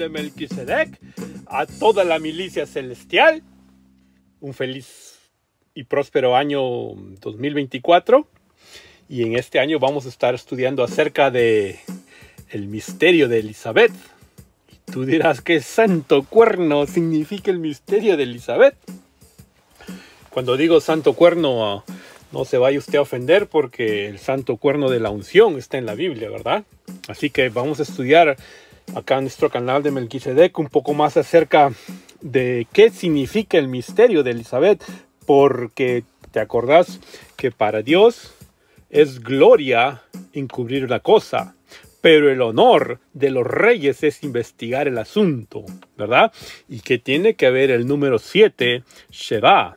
de Melquisedec, a toda la milicia celestial, un feliz y próspero año 2024. Y en este año vamos a estar estudiando acerca de el misterio de Elizabeth. Y tú dirás que santo cuerno significa el misterio de Elizabeth. Cuando digo santo cuerno, ah, no se vaya usted a ofender porque el santo cuerno de la unción está en la Biblia, ¿verdad? Así que vamos a estudiar acá en nuestro canal de Melquisedec un poco más acerca de qué significa el misterio de Elizabeth, porque te acordás que para Dios es gloria encubrir la cosa, pero el honor de los reyes es investigar el asunto, ¿verdad? Y que tiene que ver el número 7, Sheba,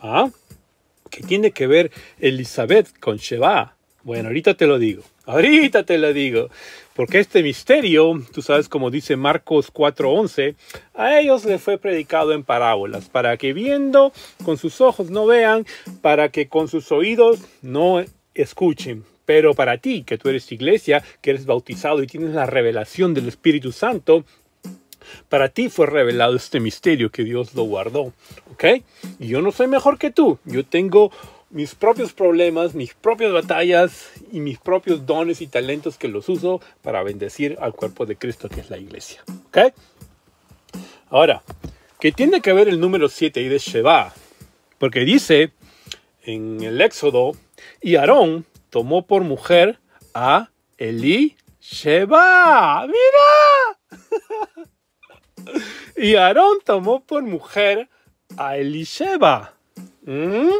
¿ah? qué tiene que ver Elizabeth con Sheba. Bueno, ahorita te lo digo, ahorita te lo digo. Porque este misterio, tú sabes como dice Marcos 4:11, a ellos les fue predicado en parábolas, para que viendo con sus ojos no vean, para que con sus oídos no escuchen. Pero para ti, que tú eres iglesia, que eres bautizado y tienes la revelación del Espíritu Santo, para ti fue revelado este misterio que Dios lo guardó. ¿Ok? Y yo no soy mejor que tú. Yo tengo mis propios problemas, mis propias batallas y mis propios dones y talentos que los uso para bendecir al cuerpo de Cristo que es la iglesia. ¿Ok? Ahora, que tiene que ver el número 7 y de Sheba, porque dice en el Éxodo, y Aarón tomó por mujer a Eli Sheba. ¡Mira! y Aarón tomó por mujer a Elisheba. Sheba. ¿Mm?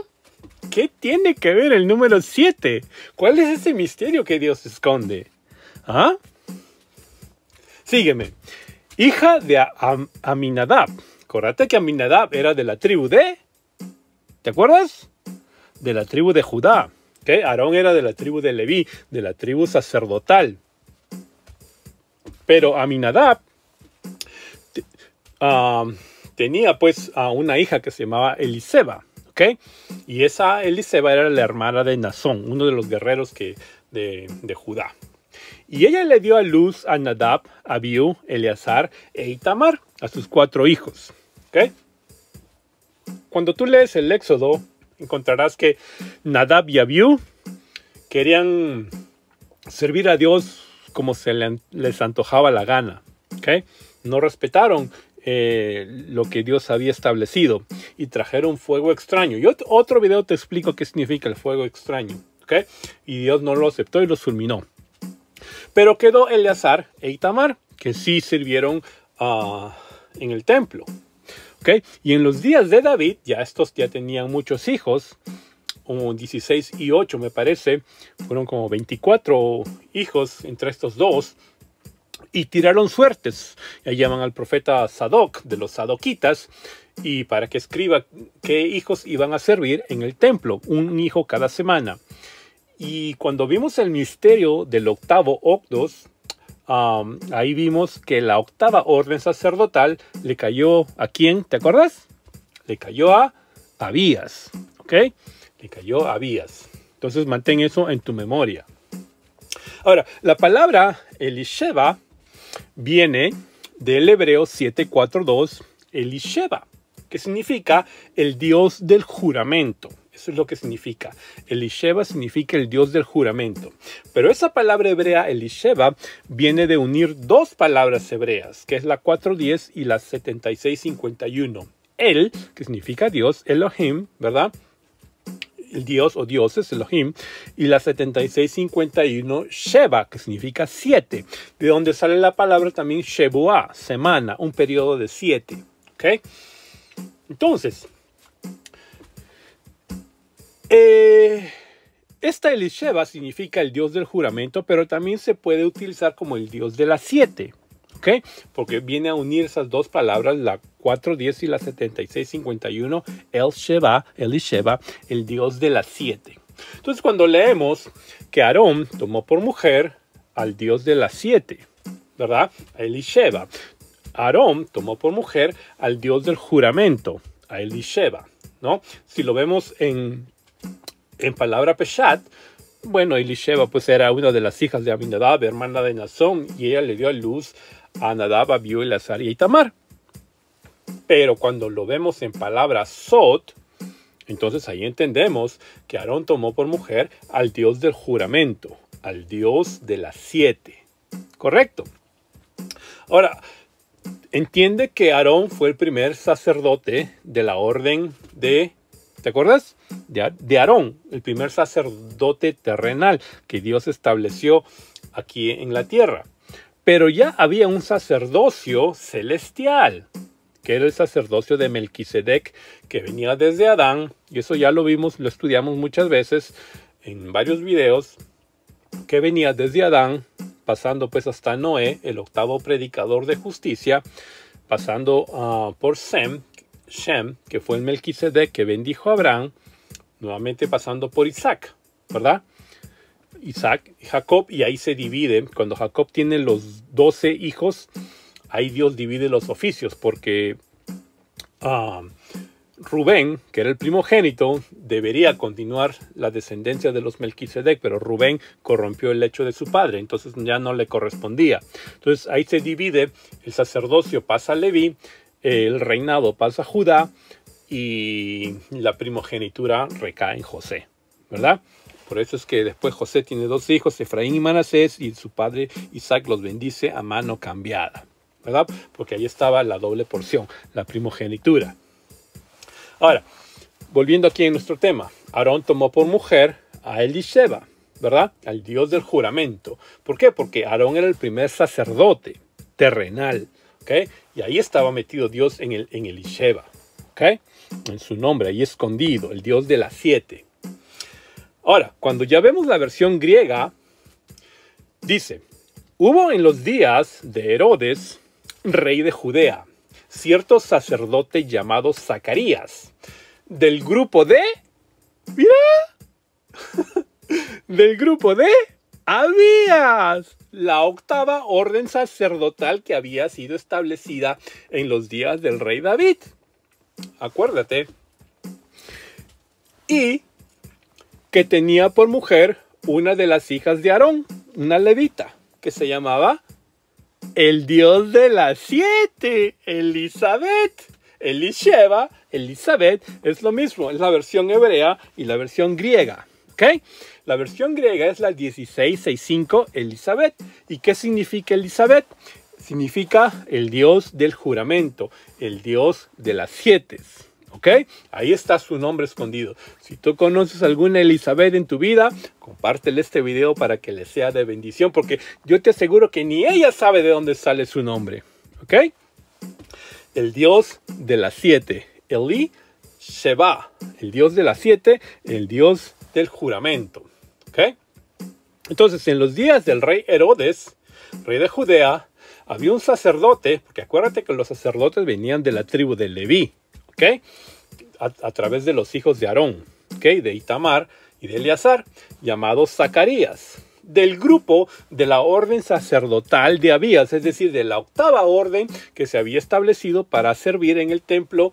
¿Qué tiene que ver el número 7? ¿Cuál es ese misterio que Dios esconde? ¿Ah? Sígueme. Hija de Aminadab. Acuérdate que Aminadab era de la tribu de... ¿Te acuerdas? De la tribu de Judá. Que Aarón era de la tribu de Leví, de la tribu sacerdotal. Pero Aminadab tenía pues a una hija que se llamaba Eliseba. Y esa Eliseba era la hermana de Nazón, uno de los guerreros que, de, Judá. Y ella le dio a luz a Nadab, Abiú, Eleazar e Itamar, a sus cuatro hijos. Cuando tú lees el Éxodo, encontrarás que Nadab y Abiú querían servir a Dios como se les antojaba la gana. No respetaron eh, lo que Dios había establecido y trajeron fuego extraño. Y otro video te explico qué significa el fuego extraño. Y Dios no lo aceptó y los fulminó. Pero quedó Eleazar e Itamar, que sí sirvieron ah, en el templo. Y en los días de David, ya estos ya tenían muchos hijos, como 16 y 8 me parece, fueron como 24 hijos entre estos dos y tiraron suertes. ahí llaman al profeta Sadoc de los Sadoquitas y para que escriba qué hijos iban a servir en el templo, un hijo cada semana. Y cuando vimos el misterio del octavo Octos, ahí vimos que la octava orden sacerdotal le cayó a quién, ¿te acuerdas? Le cayó a Abías, ¿ok? Le cayó a Abías. Entonces mantén eso en tu memoria. Ahora, la palabra eliseba viene del hebreo 742 Elisheba, que significa el dios del juramento. Eso es lo que significa. Elisheba significa el dios del juramento. Pero esa palabra hebrea, Elisheba, viene de unir dos palabras hebreas, que es la 410 y la 7651. El, que significa Dios, Elohim, ¿verdad? el dios o dioses, Elohim, y la 7651 Sheba, que significa siete, de donde sale la palabra también Sheboah, semana, un periodo de siete. ¿okay? Entonces, eh, esta Elisheba significa el dios del juramento, pero también se puede utilizar como el dios de las siete. Porque viene a unir esas dos palabras, la 410 y la 7651, El Sheba, El Sheba, el dios de las siete. Entonces cuando leemos que Aarón tomó por mujer al dios de las siete, ¿verdad? Sheba. Aarón tomó por mujer al dios del juramento, a Sheba, ¿no? Si lo vemos en, en palabra Peshat, bueno, Elisheva pues era una de las hijas de Abinadab, hermana de Nazón, y ella le dio a luz a Nadab, Abiú, Azar y Itamar. Pero cuando lo vemos en palabras Sot, entonces ahí entendemos que Aarón tomó por mujer al dios del juramento, al dios de las siete. Correcto. Ahora, entiende que Aarón fue el primer sacerdote de la orden de ¿Te acuerdas? De, Aarón, el primer sacerdote terrenal que Dios estableció aquí en la tierra. Pero ya había un sacerdocio celestial, que era el sacerdocio de Melquisedec, que venía desde Adán, y eso ya lo vimos, lo estudiamos muchas veces en varios videos, que venía desde Adán, pasando pues hasta Noé, el octavo predicador de justicia, pasando ah, por Sem, Shem, que fue el Melquisedec que bendijo a Abraham, nuevamente pasando por Isaac, ¿verdad? Isaac, Jacob, y ahí se divide. Cuando Jacob tiene los doce hijos, ahí Dios divide los oficios, porque ah, Rubén, que era el primogénito, debería continuar la descendencia de los Melquisedec, pero Rubén corrompió el hecho de su padre, entonces ya no le correspondía. Entonces ahí se divide, el sacerdocio pasa a Leví, el reinado pasa a Judá y la primogenitura recae en José, ¿verdad? Por eso es que después José tiene dos hijos, Efraín y Manasés, y su padre Isaac los bendice a mano cambiada, ¿verdad? Porque ahí estaba la doble porción, la primogenitura. Ahora, volviendo aquí a nuestro tema, Aarón tomó por mujer a Elisheba, ¿verdad? Al dios del juramento. ¿Por qué? Porque Aarón era el primer sacerdote terrenal, ¿ok? ahí estaba metido Dios en el, en el en su nombre, ahí escondido, el Dios de las siete. Ahora, cuando ya vemos la versión griega, dice, hubo en los días de Herodes, rey de Judea, cierto sacerdote llamado Zacarías, del grupo de... Mira, del grupo de habías la octava orden sacerdotal que había sido establecida en los días del rey David. Acuérdate. Y que tenía por mujer una de las hijas de Aarón, una levita, que se llamaba el dios de las siete, Elizabeth. Elisheva, Elizabeth, es lo mismo, es la versión hebrea y la versión griega. La versión griega es la 1665 Elizabeth. ¿Y qué significa Elizabeth? Significa el dios del juramento, el dios de las siete. Ahí está su nombre escondido. Si tú conoces alguna Elizabeth en tu vida, compártele este video para que le sea de bendición, porque yo te aseguro que ni ella sabe de dónde sale su nombre. El dios de las siete, Eli Sheba, el dios de las siete, el dios del juramento. ¿okay? Entonces, en los días del rey Herodes, rey de Judea, había un sacerdote, porque acuérdate que los sacerdotes venían de la tribu de Leví, ¿ok? A, través de los hijos de Aarón, ¿ok? De Itamar y de Eleazar, llamado Zacarías, del grupo de la orden sacerdotal de Abías, es decir, de la octava orden que se había establecido para servir en el templo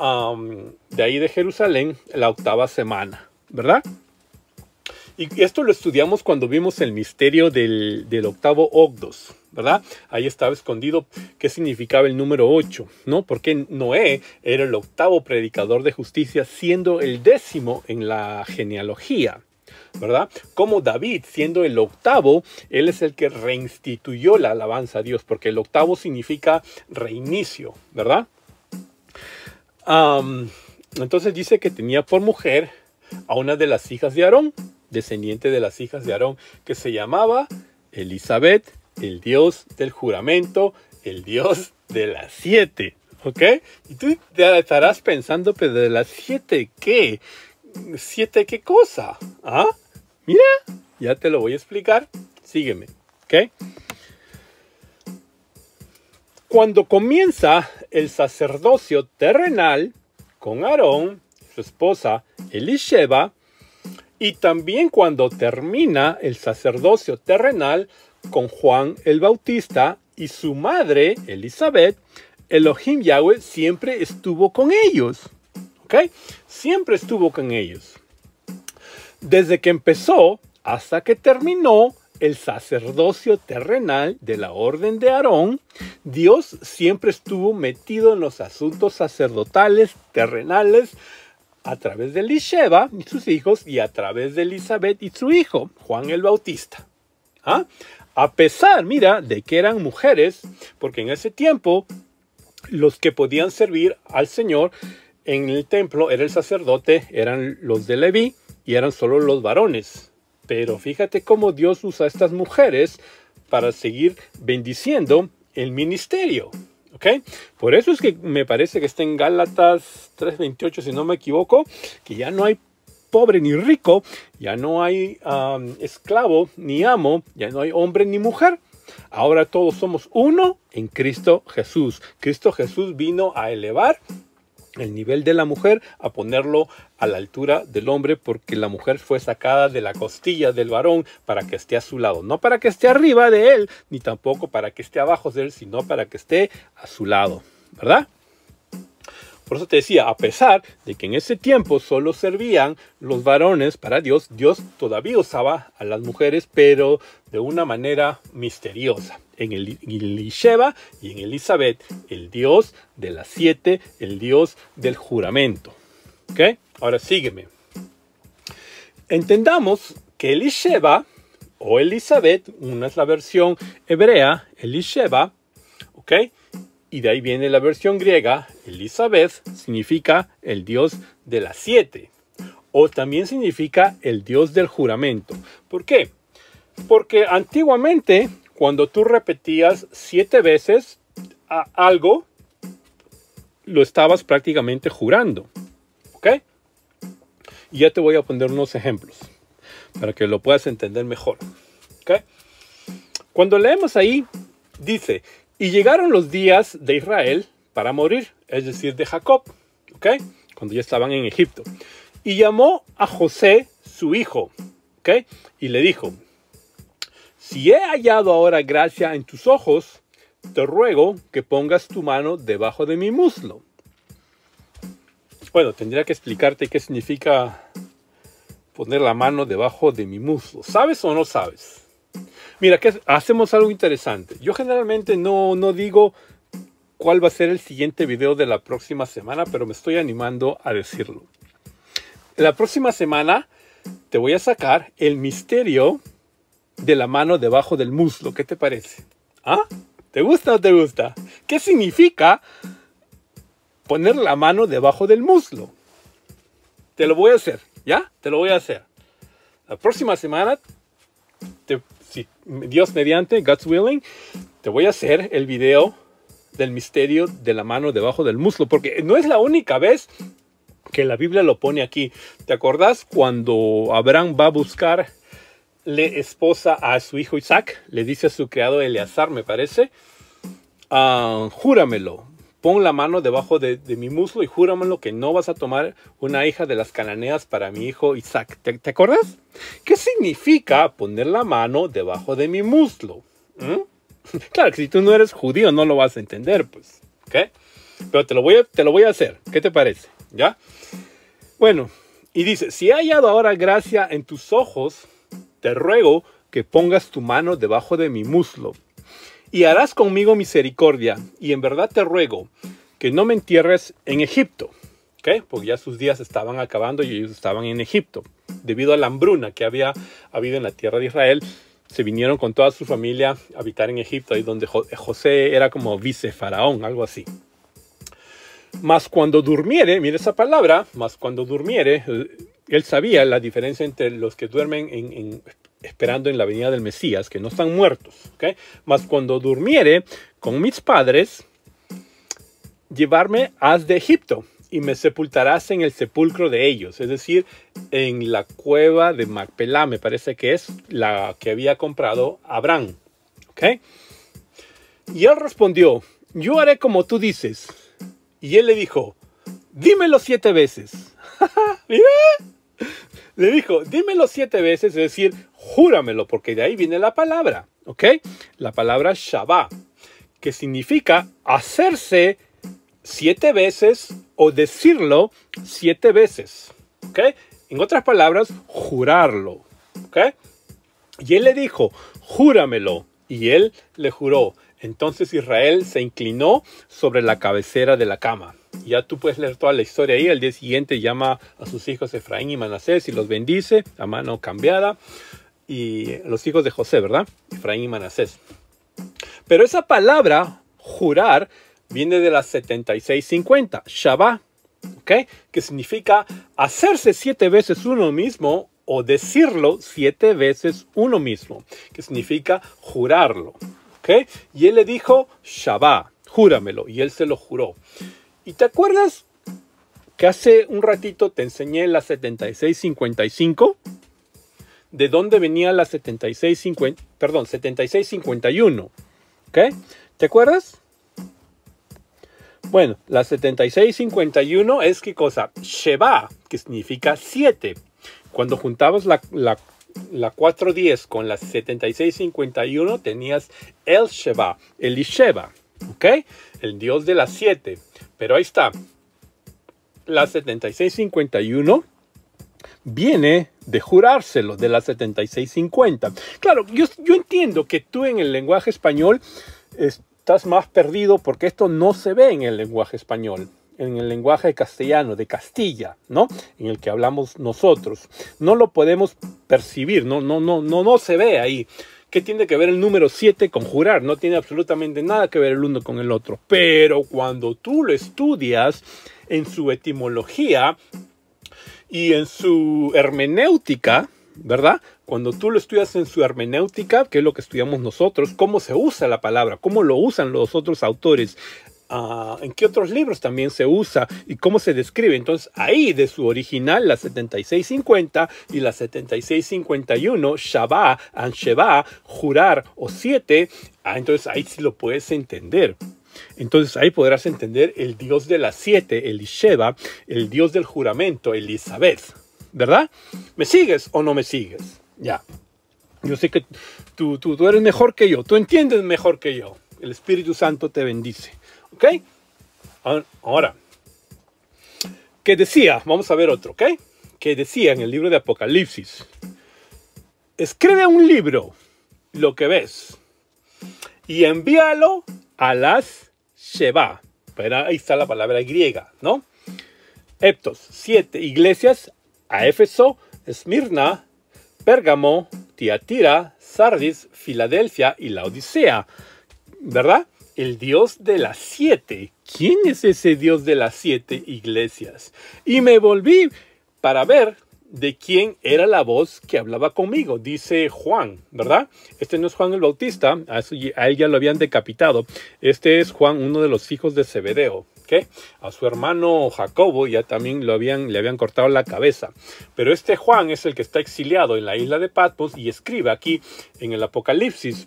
de ahí de Jerusalén la octava semana, ¿verdad? Y esto lo estudiamos cuando vimos el misterio del, octavo Ogdos, ¿verdad? Ahí estaba escondido qué significaba el número 8, ¿no? Porque Noé era el octavo predicador de justicia, siendo el décimo en la genealogía, ¿verdad? Como David, siendo el octavo, él es el que reinstituyó la alabanza a Dios, porque el octavo significa reinicio, ¿verdad? entonces dice que tenía por mujer a una de las hijas de Aarón, descendiente de las hijas de Aarón, que se llamaba Elizabeth, el dios del juramento, el dios de las siete. ¿Ok? Y tú estarás pensando, pero de las siete, ¿qué? ¿Siete qué cosa? ¿Ah? Mira, ya te lo voy a explicar. Sígueme. ¿Ok? Cuando comienza el sacerdocio terrenal con Aarón, su esposa Elisheba, y también cuando termina el sacerdocio terrenal con Juan el Bautista y su madre Elizabeth, Elohim Yahweh siempre estuvo con ellos. ¿Ok? Siempre estuvo con ellos. Desde que empezó hasta que terminó el sacerdocio terrenal de la orden de Aarón, Dios siempre estuvo metido en los asuntos sacerdotales terrenales a través de Lisheba y sus hijos y a través de Elizabeth y su hijo, Juan el Bautista. ¿Ah? A pesar, mira, de que eran mujeres, porque en ese tiempo los que podían servir al Señor en el templo era el sacerdote, eran los de Leví y eran solo los varones. Pero fíjate cómo Dios usa a estas mujeres para seguir bendiciendo el ministerio. Por eso es que me parece que está en Gálatas 3:28, si no me equivoco, que ya no hay pobre ni rico, ya no hay esclavo ni amo, ya no hay hombre ni mujer. Ahora todos somos uno en Cristo Jesús. Cristo Jesús vino a elevar el nivel de la mujer a ponerlo a la altura del hombre porque la mujer fue sacada de la costilla del varón para que esté a su lado, no para que esté arriba de él, ni tampoco para que esté abajo de él, sino para que esté a su lado, ¿verdad? Por eso te decía, a pesar de que en ese tiempo solo servían los varones para Dios, Dios todavía usaba a las mujeres, pero de una manera misteriosa. En el y en Elizabeth, el Dios de las siete, el Dios del juramento. ¿Ok? Ahora sígueme. Entendamos que Elisheba o Elizabeth, una es la versión hebrea, Elisheba, ¿ok? y de ahí viene la versión griega, Elizabeth significa el dios de las siete, o también significa el dios del juramento. ¿Por qué? Porque antiguamente, cuando tú repetías siete veces algo, lo estabas prácticamente jurando. ¿Ok? Y ya te voy a poner unos ejemplos para que lo puedas entender mejor. ¿Ok? Cuando leemos ahí, dice, y llegaron los días de Israel para morir, es decir, de Jacob, ¿ok? Cuando ya estaban en Egipto. Y llamó a José, su hijo, ¿ok? Y le dijo, si he hallado ahora gracia en tus ojos, te ruego que pongas tu mano debajo de mi muslo. Bueno, tendría que explicarte qué significa poner la mano debajo de mi muslo. ¿Sabes o no sabes? Mira, hacemos algo interesante. Yo generalmente no, no digo cuál va a ser el siguiente video de la próxima semana, pero me estoy animando a decirlo. La próxima semana te voy a sacar el misterio de la mano debajo del muslo. ¿Qué te parece? ¿Ah? ¿Te gusta o no te gusta? ¿Qué significa poner la mano debajo del muslo? Te lo voy a hacer, ¿ya? Te lo voy a hacer. La próxima semana si Dios mediante, God's willing, te voy a hacer el video del misterio de la mano debajo del muslo, porque no es la única vez que la Biblia lo pone aquí. ¿Te acordás cuando Abraham va a buscar le esposa a su hijo Isaac? Le dice a su criado Eleazar, me parece, ah, júramelo, Pon la mano debajo de, mi muslo y júramelo que no vas a tomar una hija de las cananeas para mi hijo Isaac. ¿Te, acuerdas? ¿Qué significa poner la mano debajo de mi muslo? ¿Mm? Claro que si tú no eres judío no lo vas a entender, pues. ¿Qué? Pero te lo voy a, te lo voy a hacer. ¿Qué te parece? ¿Ya? Bueno, y dice, si he hallado ahora gracia en tus ojos, te ruego que pongas tu mano debajo de mi muslo y harás conmigo misericordia, y en verdad te ruego que no me entierres en Egipto. ¿Okay? Porque ya sus días estaban acabando y ellos estaban en Egipto. Debido a la hambruna que había habido en la tierra de Israel, se vinieron con toda su familia a habitar en Egipto, ahí donde eh, José era como vicefaraón, algo así. Mas cuando durmiere, mire esa palabra, mas cuando durmiere, eh, él sabía la diferencia entre los que duermen en, en esperando en la venida del Mesías, que no están muertos. ¿ok? Mas cuando durmiere con mis padres, llevarme has de Egipto y me sepultarás en el sepulcro de ellos, es decir, en la cueva de Macpelá, me parece que es la que había comprado Abraham. ¿ok? Y él respondió, yo haré como tú dices. Y él le dijo, dímelo siete veces. Mira, le dijo, dímelo siete veces, es decir, júramelo, porque de ahí viene la palabra, ¿ok? La palabra Shabbat, que significa hacerse siete veces o decirlo siete veces, ¿ok? En otras palabras, jurarlo, ¿ok? Y él le dijo, júramelo, y él le juró. Entonces Israel se inclinó sobre la cabecera de la cama ya tú puedes leer toda la historia ahí. Al día siguiente llama a sus hijos Efraín y Manasés y los bendice a mano cambiada. Y los hijos de José, ¿verdad? Efraín y Manasés. Pero esa palabra, jurar, viene de las 7650, Shabbat, ¿ok? Que significa hacerse siete veces uno mismo o decirlo siete veces uno mismo, que significa jurarlo, ¿ok? Y él le dijo, Shabbat, júramelo, y él se lo juró. ¿Y te acuerdas que hace un ratito te enseñé la 7655? ¿De dónde venía la 7650? Perdón, 7651. ¿Ok? ¿Te acuerdas? Bueno, la 7651 es qué cosa? Sheba, que significa 7. Cuando juntabas la, la 410 con la 7651 tenías El Sheba, El Isheba. ¿Ok? El dios de las siete. Pero ahí está. La 7651 viene de jurárselo, de la 7650. Claro, yo, entiendo que tú en el lenguaje español estás más perdido porque esto no se ve en el lenguaje español en el lenguaje castellano, de Castilla, ¿no? En el que hablamos nosotros. No lo podemos percibir, no, no, no, no, no se ve ahí. ¿Qué tiene que ver el número 7 con jurar? No tiene absolutamente nada que ver el uno con el otro. Pero cuando tú lo estudias en su etimología y en su hermenéutica, ¿verdad? Cuando tú lo estudias en su hermenéutica, que es lo que estudiamos nosotros, cómo se usa la palabra, cómo lo usan los otros autores Ah, en qué otros libros también se usa y cómo se describe. Entonces ahí de su original, la 7650 y la 7651, Shabá, Ansheba, jurar o siete, ah, entonces ahí sí lo puedes entender. Entonces ahí podrás entender el dios de las siete, el el dios del juramento, Elizabeth. ¿Verdad? ¿Me sigues o no me sigues? Ya. Yo sé que tú, tú eres mejor que yo, tú entiendes mejor que yo. El Espíritu Santo te bendice. ¿Ok? Ah, ahora, que decía, vamos a ver otro, ¿ok? Que decía en el libro de Apocalipsis, escribe un libro, lo que ves, y envíalo a las Sheba. Pero ahí está la palabra griega, ¿no? Eptos, siete iglesias, a Éfeso, Esmirna, Pérgamo, Tiatira, Sardis, Filadelfia y la Odisea, ¿verdad? el Dios de las siete. ¿Quién es ese Dios de las siete iglesias? Y me volví para ver de quién era la voz que hablaba conmigo, dice Juan, ¿verdad? Este no es Juan el Bautista, a, él ya lo habían decapitado. Este es Juan, uno de los hijos de Zebedeo, ¿qué? A su hermano Jacobo ya también lo habían, le habían cortado la cabeza. Pero este Juan es el que está exiliado en la isla de Patmos y escribe aquí en el Apocalipsis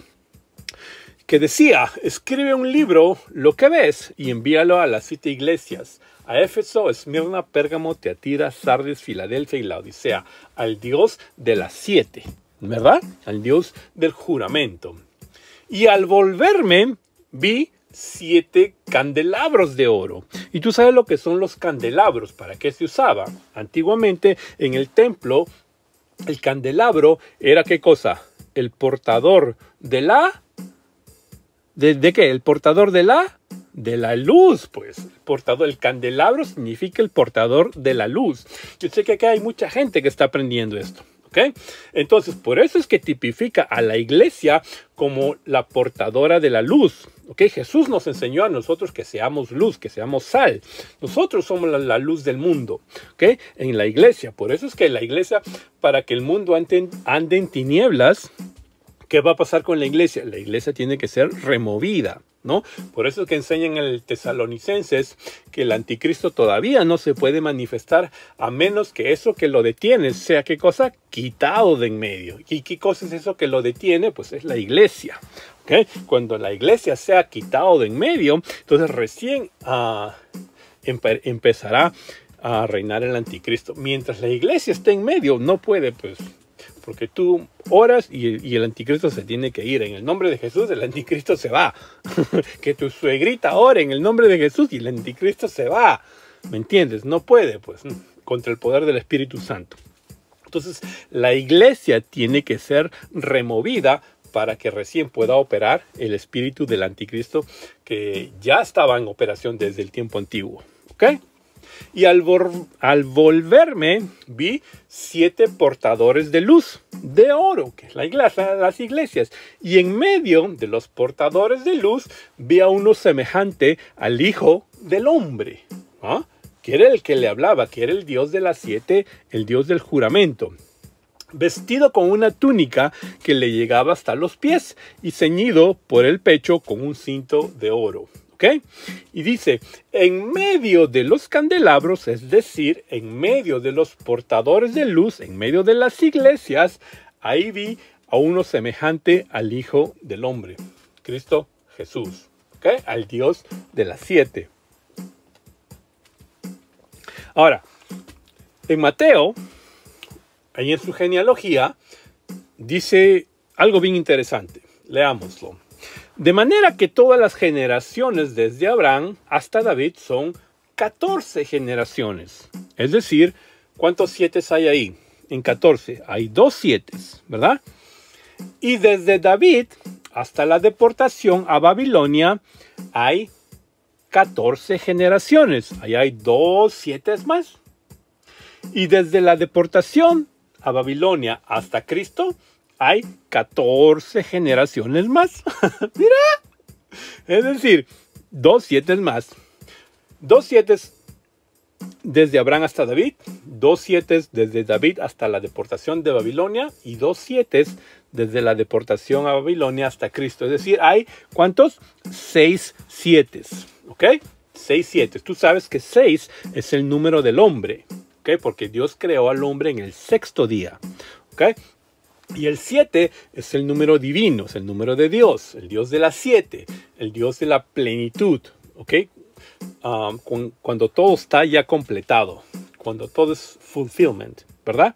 que decía, escribe un libro, lo que ves, y envíalo a las siete iglesias, a Éfeso, Esmirna, Pérgamo, Teatira, Sardes, Filadelfia y Laodicea, al Dios de las siete, ¿verdad? Al Dios del juramento. Y al volverme, vi siete candelabros de oro. Y tú sabes lo que son los candelabros, para qué se usaba. Antiguamente en el templo, el candelabro era qué cosa? El portador de la ¿De, qué? ¿El portador de la? de la luz, pues el portador, el candelabro significa el portador de la luz. Yo sé que acá hay mucha gente que está aprendiendo esto, ¿ok? Entonces, por eso es que tipifica a la iglesia como la portadora de la luz, ¿ok? Jesús nos enseñó a nosotros que seamos luz, que seamos sal. Nosotros somos la, luz del mundo, ¿ok? En la iglesia. Por eso es que la iglesia, para que el mundo ande en tinieblas, ¿Qué va a pasar con la iglesia? La iglesia tiene que ser removida, ¿no? Por eso es que enseñan en el tesalonicenses que el anticristo todavía no se puede manifestar a menos que eso que lo detiene sea qué cosa? Quitado de en medio. ¿Y qué cosa es eso que lo detiene? Pues es la iglesia. ¿okay? Cuando la iglesia sea quitado de en medio, entonces recién ah, empezará a reinar el anticristo. Mientras la iglesia esté en medio, no puede pues porque tú oras y, el anticristo se tiene que ir. En el nombre de Jesús el anticristo se va. que tu suegrita ore en el nombre de Jesús y el anticristo se va. ¿Me entiendes? No puede, pues, contra el poder del Espíritu Santo. Entonces, la iglesia tiene que ser removida para que recién pueda operar el espíritu del anticristo que ya estaba en operación desde el tiempo antiguo. ¿Ok? y al, volverme vi siete portadores de luz de oro, que es la iglesia, las iglesias, y en medio de los portadores de luz vi a uno semejante al Hijo del Hombre. ¿ah? que era el que le hablaba, que era el dios de las siete, el dios del juramento vestido con una túnica que le llegaba hasta los pies y ceñido por el pecho con un cinto de oro. Y dice, en medio de los candelabros, es decir, en medio de los portadores de luz, en medio de las iglesias, ahí vi a uno semejante al Hijo del Hombre, Cristo Jesús, al Dios de las siete. Ahora, en Mateo, ahí en su genealogía, dice algo bien interesante. Leámoslo. De manera que todas las generaciones desde Abraham hasta David son 14 generaciones. Es decir, ¿cuántos siete hay ahí? En 14 hay dos siete, ¿verdad? Y desde David hasta la deportación a Babilonia hay 14 generaciones. Ahí hay dos siete más. Y desde la deportación a Babilonia hasta Cristo hay 14 generaciones más. Mira. Es decir, dos siete más. Dos siete desde Abraham hasta David, dos siete desde David hasta la deportación de Babilonia y dos siete desde la deportación a Babilonia hasta Cristo. Es decir, hay cuántos? Seis siete. ¿Ok? Seis siete. Tú sabes que seis es el número del hombre. ¿Ok? Porque Dios creó al hombre en el sexto día. ¿Ok? Y el 7 es el número divino, es el número de Dios, el Dios de las siete, el Dios de la plenitud, ¿ok? Ah, cuando todo está ya completado, cuando todo es fulfillment, ¿verdad?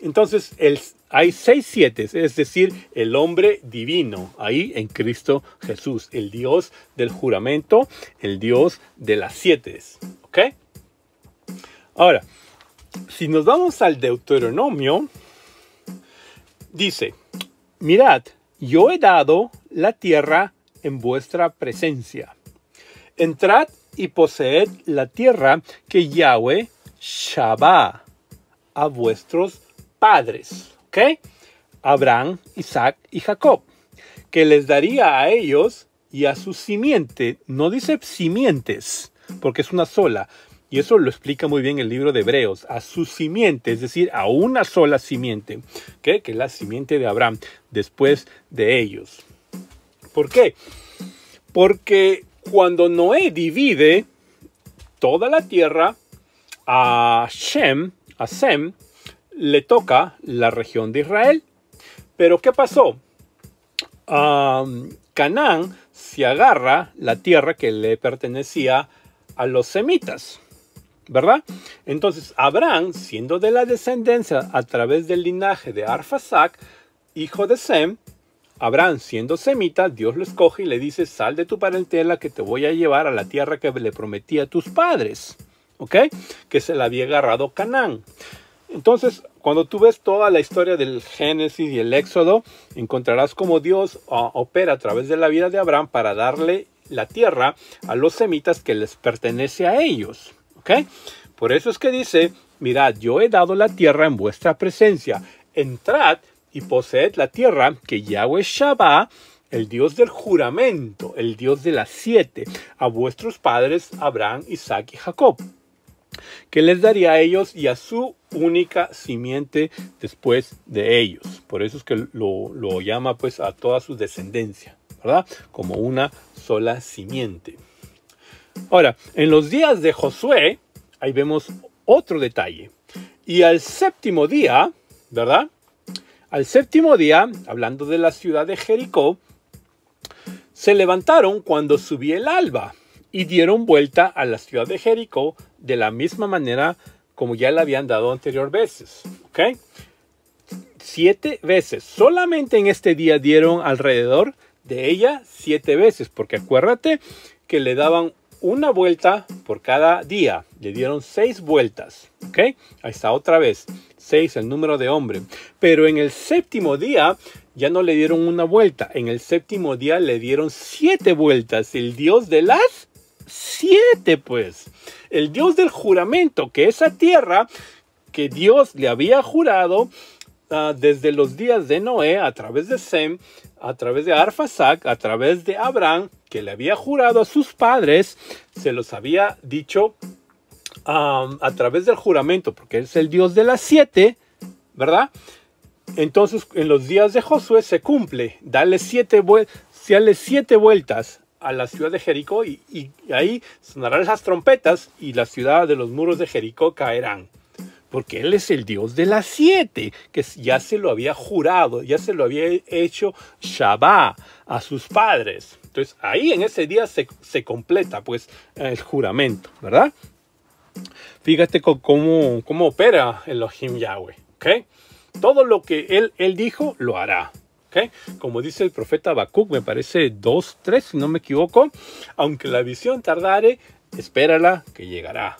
Entonces, hay seis siete, es decir, el hombre divino, ahí en Cristo Jesús, el Dios del juramento, el Dios de las siete, ¿ok? Ahora, si nos vamos al Deuteronomio, Dice, mirad, yo he dado la tierra en vuestra presencia. Entrad y poseed la tierra que Yahweh Shabá a vuestros padres, ¿ok? Abraham, Isaac y Jacob, que les daría a ellos y a su simiente, no dice simientes, porque es una sola, y eso lo explica muy bien el libro de Hebreos, a su simiente, es decir, a una sola simiente, que es la simiente de Abraham, después de ellos. ¿Por qué? Porque cuando Noé divide toda la tierra a Shem, a Sem, le toca la región de Israel. Pero ¿qué pasó? a Canaán se agarra la tierra que le pertenecía a los semitas. ¿verdad? Entonces, Abraham, siendo de la descendencia a través del linaje de Arfasac, hijo de Sem, Abraham, siendo semita, Dios lo escoge y le dice, sal de tu parentela que te voy a llevar a la tierra que le prometí a tus padres, ¿ok? Que se la había agarrado Canaán. Entonces, cuando tú ves toda la historia del Génesis y el Éxodo, encontrarás cómo Dios ah, opera a través de la vida de Abraham para darle la tierra a los semitas que les pertenece a ellos. Por eso es que dice, mirad, yo he dado la tierra en vuestra presencia. Entrad y poseed la tierra que Yahweh Shabbat, el Dios del juramento, el Dios de las siete, a vuestros padres Abraham, Isaac y Jacob, que les daría a ellos y a su única simiente después de ellos. Por eso es que lo, llama pues a toda su descendencia, ¿verdad? Como una sola simiente. Ahora, en los días de Josué, ahí vemos otro detalle. Y al séptimo día, ¿verdad? Al séptimo día, hablando de la ciudad de Jericó, se levantaron cuando subía el alba y dieron vuelta a la ciudad de Jericó de la misma manera como ya la habían dado anterior veces. ¿Ok? Siete veces. Solamente en este día dieron alrededor de ella siete veces, porque acuérdate que le daban una vuelta por cada día. Le dieron seis vueltas. ¿Ok? Ahí está otra vez. Seis, el número de hombre. Pero en el séptimo día ya no le dieron una vuelta. En el séptimo día le dieron siete vueltas. El Dios de las siete, pues. El Dios del juramento, que esa tierra que Dios le había jurado ah, desde los días de Noé a través de Sem, a través de arfazak a través de Abraham, que le había jurado a sus padres, se los había dicho a través del juramento, porque es el Dios de las siete, ¿verdad? Entonces, en los días de Josué se cumple, dale siete, siete vueltas a la ciudad de Jericó y, y ahí sonarán esas trompetas y la ciudad de los muros de Jericó caerán porque Él es el Dios de las siete, que ya se lo había jurado, ya se lo había hecho Shabá a sus padres. Entonces ahí en ese día se, completa pues el juramento, ¿verdad? Fíjate cómo, cómo opera Elohim Yahweh, ¿ok? Todo lo que Él, él dijo lo hará. ¿Okay? Como dice el profeta Habacuc, me parece 2, 3, si no me equivoco, aunque la visión tardare, espérala que llegará.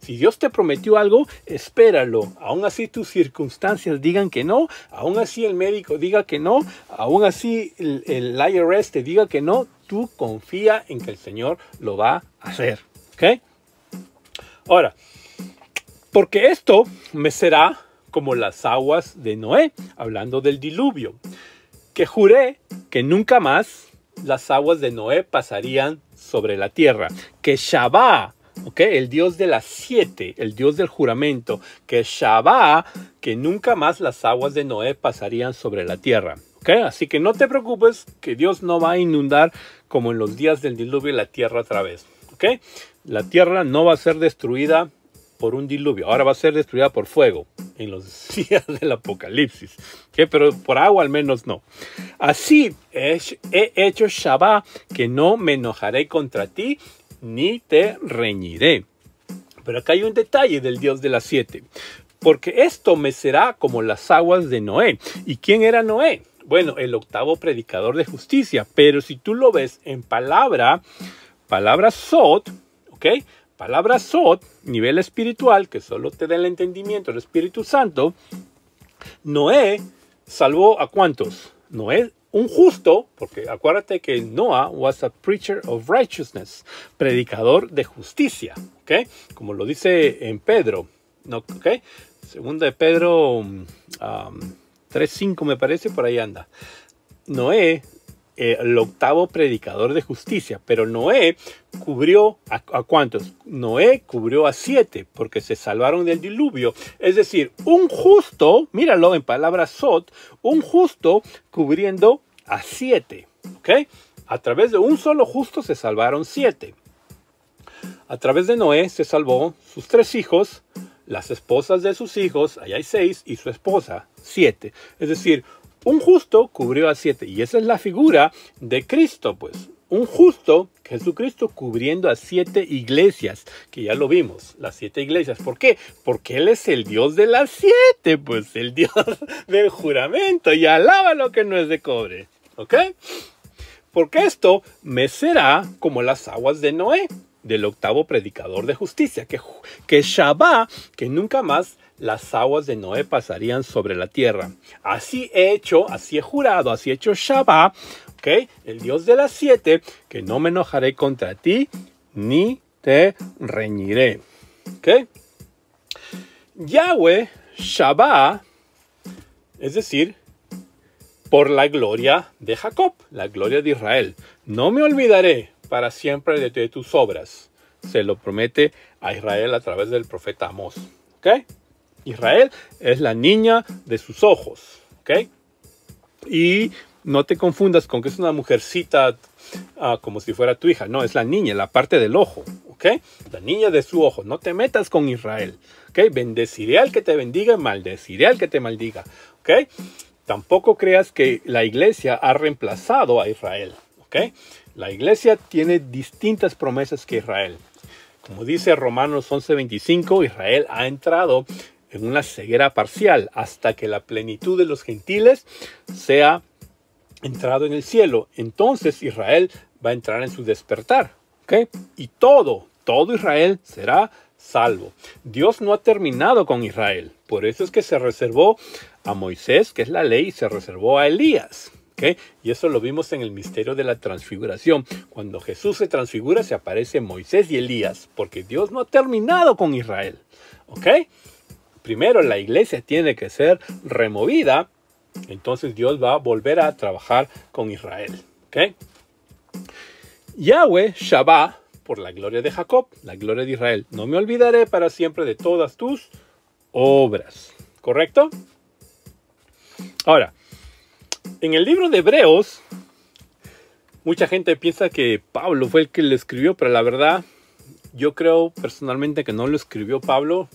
Si Dios te prometió algo, espéralo. Aún así tus circunstancias digan que no, aún así el médico diga que no, aún así el, el IRS te diga que no, tú confía en que el Señor lo va a hacer. ¿okay? Ahora, porque esto me será como las aguas de Noé, hablando del diluvio, que juré que nunca más las aguas de Noé pasarían sobre la tierra. Que Shabbat, ¿ok? el Dios de las siete, el Dios del juramento, que Shabbat, que nunca más las aguas de Noé pasarían sobre la tierra. Así que no te preocupes que Dios no va a inundar como en los días del diluvio la tierra otra vez. que La tierra no va a ser destruida por un diluvio, ahora va a ser destruida por fuego en los días del apocalipsis. Pero por agua al menos no. Así he hecho Shabbat, que no me enojaré contra ti, ni te reñiré. Pero acá hay un detalle del Dios de las siete, porque esto me será como las aguas de Noé. ¿Y quién era Noé? Bueno, el octavo predicador de justicia, pero si tú lo ves en palabra, palabra Sot, ¿ok? palabra Sot, nivel espiritual, que solo te da el entendimiento del Espíritu Santo, Noé salvó a cuántos? Noé, un justo, porque acuérdate que Noah was a preacher of righteousness, predicador de justicia, ¿ok? Como lo dice en Pedro, ¿no? ¿ok? Segunda de Pedro 3.5 um, um, me parece, por ahí anda. Noé eh, el octavo predicador de justicia. Pero Noé cubrió a, cuántos? Noé cubrió a siete porque se salvaron del diluvio. Es decir, un justo, míralo en palabras sot, un justo cubriendo a siete. ¿Ok? A través de un solo justo se salvaron siete. A través de Noé se salvó sus tres hijos, las esposas de sus hijos, allá hay seis, y su esposa, siete. Es decir, un justo cubrió a siete. Y esa es la figura de Cristo, pues. Un justo, Jesucristo, cubriendo a siete iglesias, que ya lo vimos, las siete iglesias. ¿Por qué? Porque Él es el Dios de las siete, pues el Dios del juramento. Y alaba lo que no es de cobre. ¿Ok? Porque esto me será como las aguas de Noé, del octavo predicador de justicia, que, que Shabbat, que nunca más las aguas de Noé pasarían sobre la tierra. Así he hecho, así he jurado, así he hecho Shabbat, ¿ok? El Dios de las siete, que no me enojaré contra ti, ni te reñiré, ¿ok? Yahweh Shabbat, es decir, por la gloria de Jacob, la gloria de Israel. No me olvidaré para siempre de, tus obras. Se lo promete a Israel a través del profeta Amos, ¿Ok? Israel es la niña de sus ojos, ¿ok? Y no te confundas con que es una mujercita ah, como si fuera tu hija, no, es la niña, la parte del ojo, ¿ok? La niña de su ojo, no te metas con Israel, ¿ok? Bendeciré al que te bendiga, maldeciré al que te maldiga, ¿ok? Tampoco creas que la iglesia ha reemplazado a Israel, ¿ok? La iglesia tiene distintas promesas que Israel. Como dice Romanos 11:25, Israel ha entrado en una ceguera parcial hasta que la plenitud de los gentiles sea entrado en el cielo. Entonces Israel va a entrar en su despertar. ¿okay? Y todo, todo Israel será salvo. Dios no ha terminado con Israel. Por eso es que se reservó a Moisés, que es la ley, y se reservó a Elías. Y eso lo vimos en el misterio de la transfiguración. Cuando Jesús se transfigura, se aparece Moisés y Elías, porque Dios no ha terminado con Israel. ¿Ok? primero la iglesia tiene que ser removida, entonces Dios va a volver a trabajar con Israel. Yahweh Shabbat, por la gloria de Jacob, la gloria de Israel, no me olvidaré para siempre de todas tus obras. ¿Correcto? Ahora, en el libro de Hebreos, mucha gente piensa que Pablo fue el que le escribió, pero la verdad, yo creo personalmente que no lo escribió Pablo.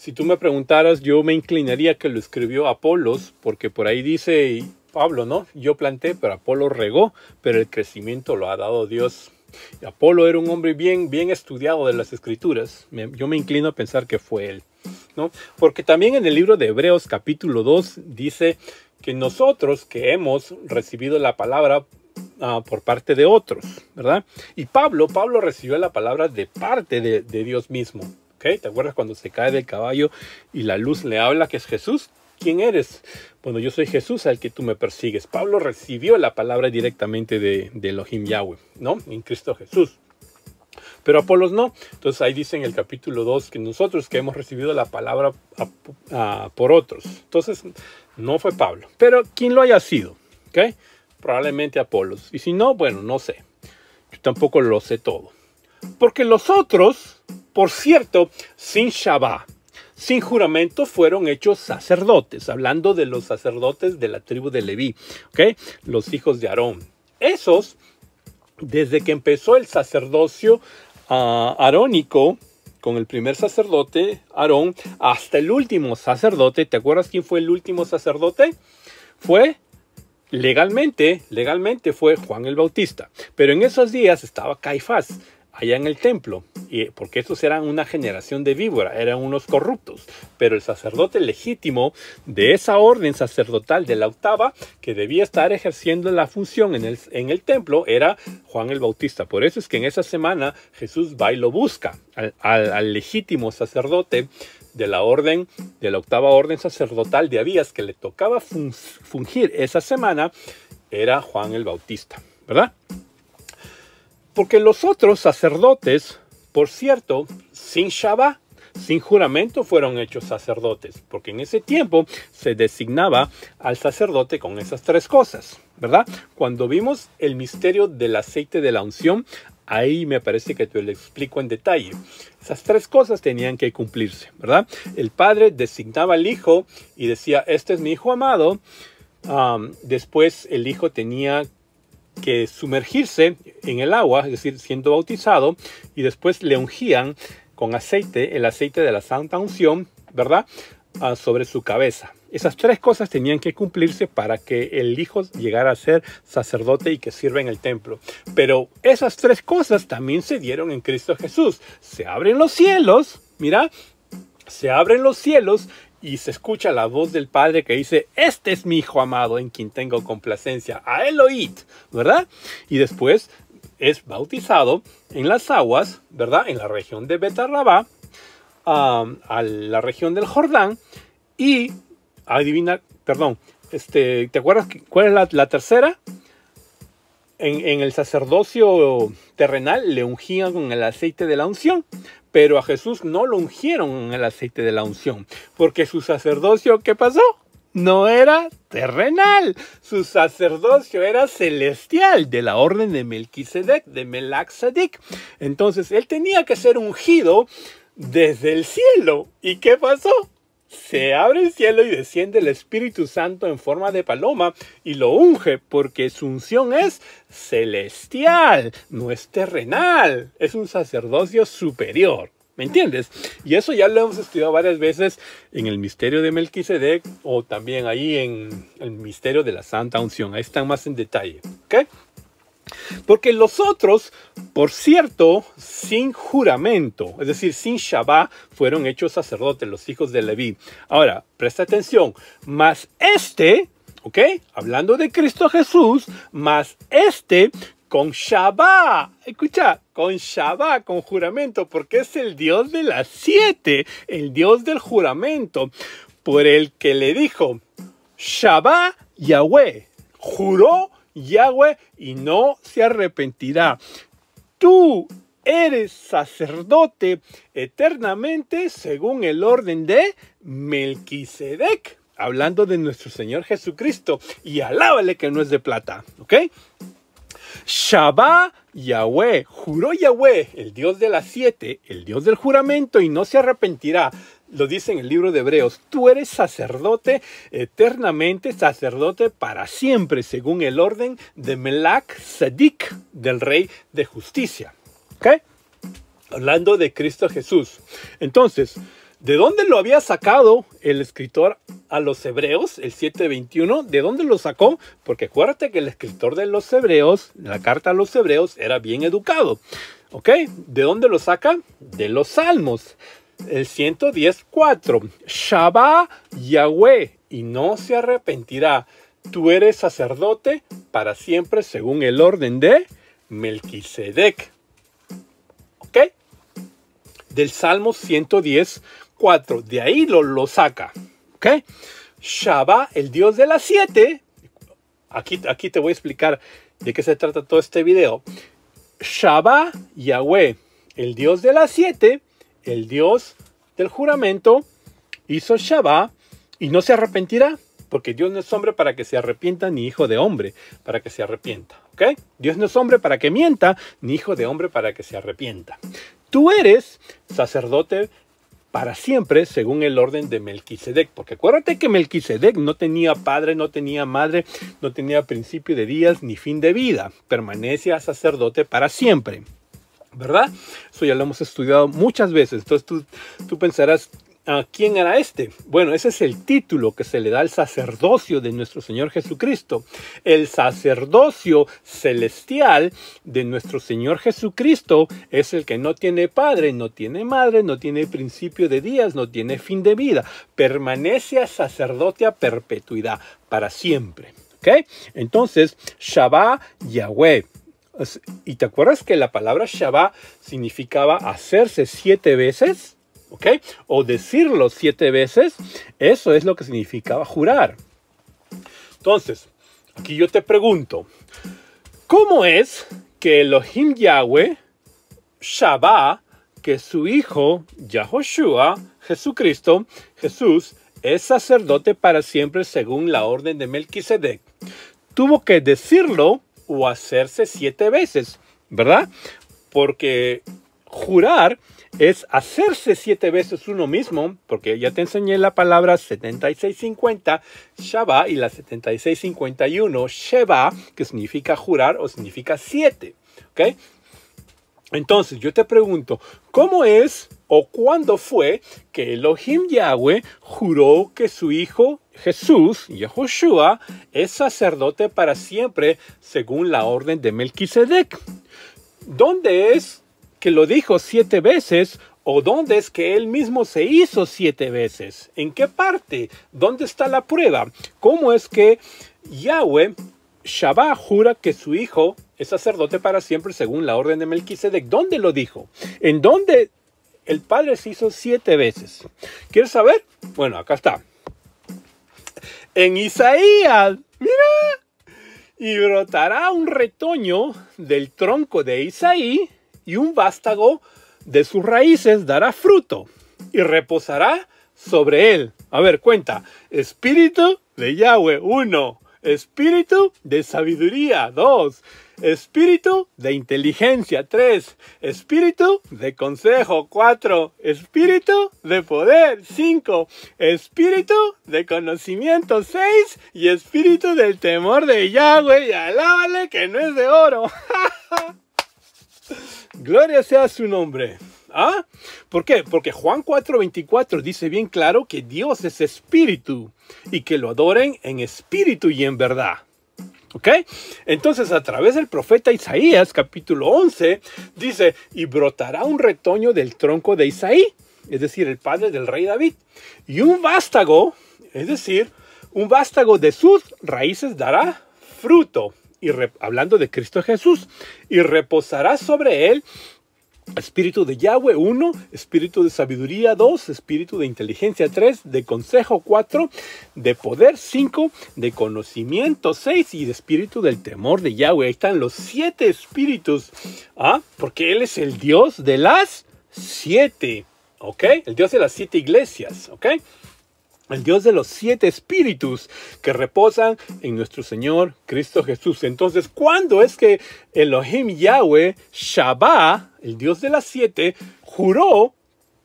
Si tú me preguntaras, yo me inclinaría que lo escribió Apolos, porque por ahí dice Pablo, ¿no? Yo planté, pero Apolo regó, pero el crecimiento lo ha dado Dios. Y Apolo era un hombre bien, bien estudiado de las escrituras. yo me inclino a pensar que fue él, ¿no? Porque también en el libro de Hebreos capítulo 2 dice que nosotros que hemos recibido la palabra ah, por parte de otros, ¿verdad? Y Pablo, Pablo recibió la palabra de parte de Dios mismo. ¿Te acuerdas cuando se cae del caballo y la luz le habla que es Jesús? ¿Quién eres? Bueno, yo soy Jesús al que tú me persigues. Pablo recibió la palabra directamente de, Elohim Yahweh, ¿no? En Cristo Jesús. Pero Apolos no. Entonces ahí dice en el capítulo 2 que nosotros que hemos recibido la palabra por otros. Entonces no fue Pablo. Pero ¿quién lo haya sido, ¿ok? Probablemente Apolos. Y si no, bueno, no sé. Yo tampoco lo sé todo. Porque los otros, por cierto, sin Shabbat, sin juramento fueron hechos sacerdotes, hablando de los sacerdotes de la tribu de Leví, los hijos de Aarón. Esos, desde que empezó el sacerdocio ah, arónico, con el primer sacerdote, Aarón, hasta el último sacerdote, ¿te acuerdas quién fue el último sacerdote? Fue legalmente, legalmente fue Juan el Bautista. Pero en esos días estaba Caifás, allá en el templo, y, eh, porque estos eran una generación de víbora eran unos corruptos, pero el sacerdote legítimo de esa orden sacerdotal de la octava que debía estar ejerciendo la función en el, en el templo era Juan el Bautista. Por eso es que en esa semana Jesús va y lo busca al, legítimo sacerdote de la orden, de la octava orden sacerdotal de Abías que le tocaba fungir esa semana, era Juan el Bautista, ¿verdad? Porque los otros sacerdotes, por cierto, sin Shabbat, sin juramento fueron hechos sacerdotes, porque en ese tiempo se designaba al sacerdote con esas tres cosas, ¿verdad? Cuando vimos el misterio del aceite de la unción, ahí me parece que te lo explico en detalle. Esas tres cosas tenían que cumplirse, ¿verdad? El padre designaba al hijo y decía, este es mi hijo amado. después el hijo tenía que sumergirse en el agua, es decir, siendo bautizado, y después le ungían con aceite, el aceite de la Santa Unción, ¿verdad? Ah, sobre su cabeza. Esas tres cosas tenían que cumplirse para que el hijo llegara a ser sacerdote y que sirva en el templo. Pero esas tres cosas también se dieron en Cristo Jesús. Se abren los cielos, mira, se abren los cielos y se escucha la voz del padre que dice, este es mi hijo amado en quien tengo complacencia, a él ¿verdad? Y después es bautizado en las aguas, ¿verdad? En la región de Betarrabá, a la región del Jordán, y adivina, perdón, este, ¿te acuerdas cuál es la, tercera? En, en, el sacerdocio terrenal le ungían con el aceite de la unción. Pero a Jesús no lo ungieron en el aceite de la unción, porque su sacerdocio, ¿qué pasó? No era terrenal, su sacerdocio era celestial, de la orden de Melquisedec, de sadik Entonces él tenía que ser ungido desde el cielo. ¿Y qué pasó? se abre el cielo y desciende el Espíritu Santo en forma de paloma y lo unge porque su unción es celestial, no es terrenal, es un sacerdocio superior. ¿Me entiendes? Y eso ya lo hemos estudiado varias veces en el misterio de Melquisedec o también ahí en el misterio de la Santa Unción. Ahí están más en detalle. ¿Ok? Porque los otros, por cierto, sin juramento, es decir, sin Shabbat, fueron hechos sacerdotes, los hijos de Leví. Ahora, presta atención, más este, ¿ok? Hablando de Cristo Jesús, más este con Shabbat. Escucha, con Shabbat, con juramento, porque es el Dios de las siete, el Dios del juramento, por el que le dijo Shabbat Yahweh. Juró Yahweh y no se arrepentirá. Tú eres sacerdote eternamente según el orden de Melquisedec. Hablando de nuestro Señor Jesucristo. Y alábale que no es de plata. ¿Ok? Shabbat Yahweh, juró Yahweh, el Dios de las siete, el Dios del juramento, y no se arrepentirá lo dice en el libro de Hebreos, tú eres sacerdote eternamente, sacerdote para siempre, según el orden de Melak Sadik, del rey de justicia. ¿Ok? Hablando de Cristo Jesús. Entonces, ¿de dónde lo había sacado el escritor a los hebreos, el 7.21? ¿De dónde lo sacó? Porque acuérdate que el escritor de los hebreos, la carta a los hebreos, era bien educado. ¿Ok? ¿De dónde lo saca? De los salmos el 110.4, Shabbat Yahweh, y no se arrepentirá. Tú eres sacerdote para siempre según el orden de Melquisedec. ¿Ok? Del Salmo 110.4, de ahí lo, lo saca. ¿Ok? Shabbat, el Dios de las siete. Aquí, aquí te voy a explicar de qué se trata todo este video. Shabbat Yahweh, el Dios de las siete, el Dios del juramento hizo Shabbat y no se arrepentirá, porque Dios no es hombre para que se arrepienta, ni hijo de hombre para que se arrepienta. ¿ok? Dios no es hombre para que mienta, ni hijo de hombre para que se arrepienta. Tú eres sacerdote para siempre según el orden de Melquisedec. Porque acuérdate que Melquisedec no tenía padre, no tenía madre, no tenía principio de días ni fin de vida. Permanece sacerdote para siempre. ¿Verdad? Eso ya lo hemos estudiado muchas veces. Entonces tú, tú pensarás, ¿a ah, quién era este? Bueno, ese es el título que se le da al sacerdocio de nuestro Señor Jesucristo. El sacerdocio celestial de nuestro Señor Jesucristo es el que no tiene padre, no tiene madre, no tiene principio de días, no tiene fin de vida. Permanece a sacerdote a perpetuidad, para siempre. ¿Ok? Entonces, Shabbat Yahweh. Y te acuerdas que la palabra Shabbat significaba hacerse siete veces, ¿ok? O decirlo siete veces. Eso es lo que significaba jurar. Entonces, aquí yo te pregunto, ¿cómo es que Elohim Yahweh, Shabbat, que su hijo, Yahoshua, Jesucristo, Jesús, es sacerdote para siempre según la orden de Melquisedec. Tuvo que decirlo o hacerse siete veces, ¿verdad? Porque jurar es hacerse siete veces uno mismo, porque ya te enseñé la palabra 7650, Shabbat, y la 7651, Sheba, que significa jurar o significa siete, ¿ok? Entonces yo te pregunto, ¿cómo es o cuándo fue que Elohim Yahweh juró que su hijo Jesús, Jehoshua, es sacerdote para siempre según la orden de Melquisedec. ¿Dónde es que lo dijo siete veces o dónde es que él mismo se hizo siete veces? ¿En qué parte? ¿Dónde está la prueba? ¿Cómo es que Yahweh, Shabbat, jura que su hijo es sacerdote para siempre según la orden de Melquisedec? ¿Dónde lo dijo? ¿En dónde el Padre se hizo siete veces. ¿Quieres saber? Bueno, acá está en Isaías, mira, y brotará un retoño del tronco de Isaí y un vástago de sus raíces dará fruto y reposará sobre él. A ver, cuenta, espíritu de Yahweh, uno, espíritu de sabiduría, dos, Espíritu de inteligencia. 3. Espíritu de consejo. 4. Espíritu de poder. 5. Espíritu de conocimiento. 6. Y espíritu del temor de Yahweh. Y alábale que no es de oro. Gloria sea su nombre. ¿Ah? ¿Por qué? Porque Juan 4:24 dice bien claro que Dios es espíritu y que lo adoren en espíritu y en verdad. ¿Ok? Entonces a través del profeta Isaías, capítulo 11, dice, y brotará un retoño del tronco de Isaí, es decir, el padre del rey David, y un vástago, es decir, un vástago de sus raíces dará fruto, y hablando de Cristo Jesús, y reposará sobre él Espíritu de Yahweh 1, espíritu de sabiduría 2, espíritu de inteligencia 3, de consejo 4, de poder 5, de conocimiento 6 y de espíritu del temor de Yahweh. Ahí están los siete espíritus. ¿ah? Porque Él es el Dios de las siete. ¿Ok? El Dios de las siete iglesias. ¿Ok? el Dios de los siete espíritus que reposan en nuestro Señor Cristo Jesús. Entonces, ¿cuándo es que Elohim Yahweh Shabbat el Dios de las siete, juró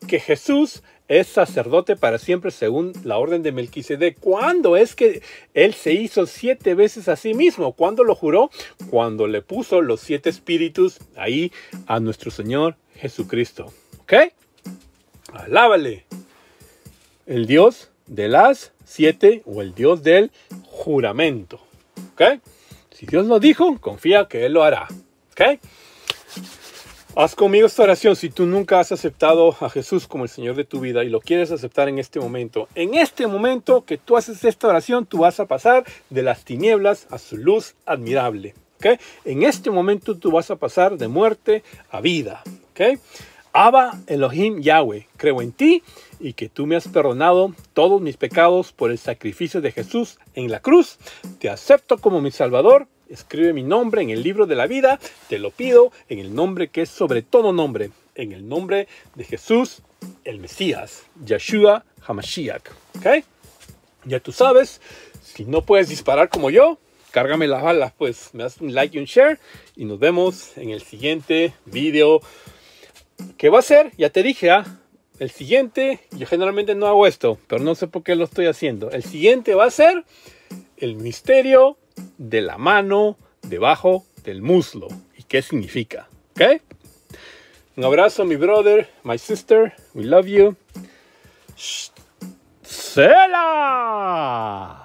que Jesús es sacerdote para siempre según la orden de Melquisedec. ¿Cuándo es que él se hizo siete veces a sí mismo? ¿Cuándo lo juró? Cuando le puso los siete espíritus ahí a nuestro Señor Jesucristo. ¿Ok? Alábale. El Dios de las siete o el Dios del juramento. ¿Ok? Si Dios lo dijo, confía que Él lo hará. ¿Ok? Haz conmigo esta oración si tú nunca has aceptado a Jesús como el Señor de tu vida y lo quieres aceptar en este momento. En este momento que tú haces esta oración, tú vas a pasar de las tinieblas a su luz admirable. ¿okay? En este momento tú vas a pasar de muerte a vida. ¿okay? Abba Elohim Yahweh, creo en ti y que tú me has perdonado todos mis pecados por el sacrificio de Jesús en la cruz. Te acepto como mi Salvador Escribe mi nombre en el libro de la vida. Te lo pido en el nombre que es sobre todo nombre. En el nombre de Jesús, el Mesías, Yeshua Hamashiach. ¿Ok? Ya tú sabes, si no puedes disparar como yo, cárgame las balas, pues me das un like y un share. Y nos vemos en el siguiente video. ¿Qué va a ser? Ya te dije, ¿ah? El siguiente, yo generalmente no hago esto, pero no sé por qué lo estoy haciendo. El siguiente va a ser el misterio de la mano debajo del muslo. ¿Y qué significa? ¿Ok? Un abrazo, mi brother, my sister. We love you. ¡Sela!